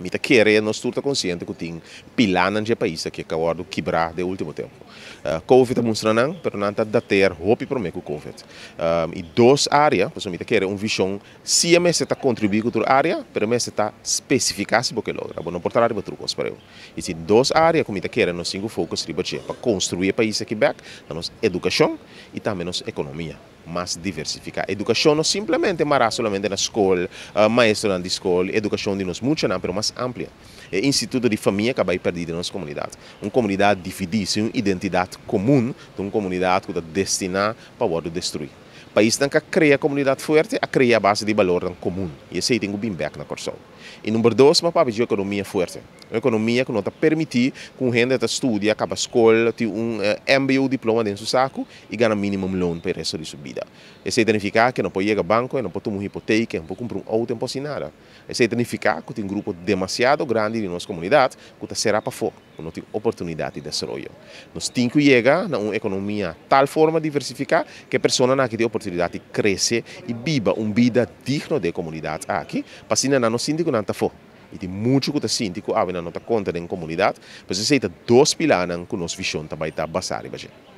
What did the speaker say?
Mita querer nós tudo conscientes que tem pilanan de país que acabou de quebrar de último tempo. Uh, COVID está mostrando, mas não está da ter hope para mim com COVID. Um, e eh, duas áreas, por isso mita querer um visão, se a mesa está contribuindo com outra área, para a mesa está especificar que porque logra, não portar área para trucos para eu. E se duas áreas que mita querer nós cinco focos para construir país aqui back, nós educação e também nós economia mas diversificar. Educação não simplesmente mará somente na escola, uh, maestro na escola, educação de nós muito ampla, mas ampla. É instituto de família que vai perder na nossa comunidade. Uma comunidade dividida, uma identidade comum de uma comunidade que está destinada para o destruir país dan ka criar comunidade forte, a crea a base de valor comum. E esse tem o back na corção. E número dois, mas para a economia forte. Uma economia que não te permite que um renda estude, acaba a escola, tem um uh, eh, MBA ou diploma dentro do saco e ganha mínimo loan para o resto de sua vida. Isso significa que não pode ir ao banco, não pode tomar uma hipoteca, não pode comprar um auto, não pode fazer nada. Isso significa que tem um grupo demasiado grande de nossa comunidade que está será para fora, que não tem oportunidade de desenvolvimento. Nós temos que chegar a uma economia tal forma diversificar que a pessoa não tem oportunidade de crescer e viva uma vida digna da comunidade aqui. Ah, Porque não é síndico não está E tem muito que o síndico abre na nossa conta da comunidade. Mas isso é dois pilares que a nossa visão também está baseada.